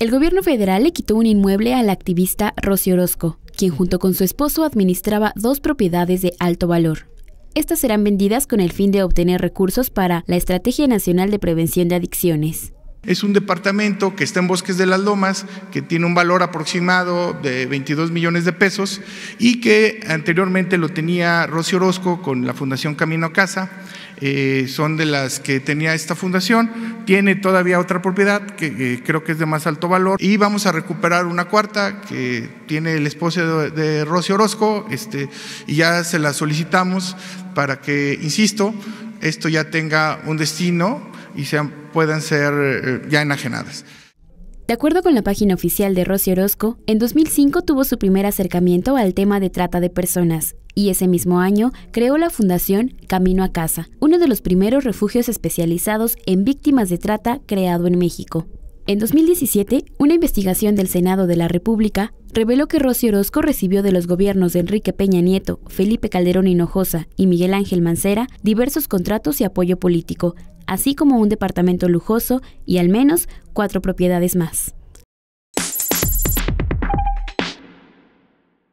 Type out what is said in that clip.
El gobierno federal le quitó un inmueble a la activista Rocío Orozco, quien junto con su esposo administraba dos propiedades de alto valor. Estas serán vendidas con el fin de obtener recursos para la Estrategia Nacional de Prevención de Adicciones. Es un departamento que está en Bosques de las Lomas, que tiene un valor aproximado de 22 millones de pesos y que anteriormente lo tenía Rocío Orozco con la Fundación Camino a Casa. Eh, son de las que tenía esta fundación. Tiene todavía otra propiedad que, creo que es de más alto valor y vamos a recuperar una cuarta que tiene el esposo de, de Rocío Orozco este, y ya se la solicitamos para que, insisto, esto ya tenga un destino y puedan ser eh, ya enajenadas. De acuerdo con la página oficial de Rosy Orozco, en 2005 tuvo su primer acercamiento al tema de trata de personas y ese mismo año creó la fundación Camino a Casa, uno de los primeros refugios especializados en víctimas de trata creado en México. En 2017, una investigación del Senado de la República reveló que Rocío Orozco recibió de los gobiernos de Enrique Peña Nieto, Felipe Calderón Hinojosa y Miguel Ángel Mancera diversos contratos y apoyo político, así como un departamento lujoso y al menos cuatro propiedades más.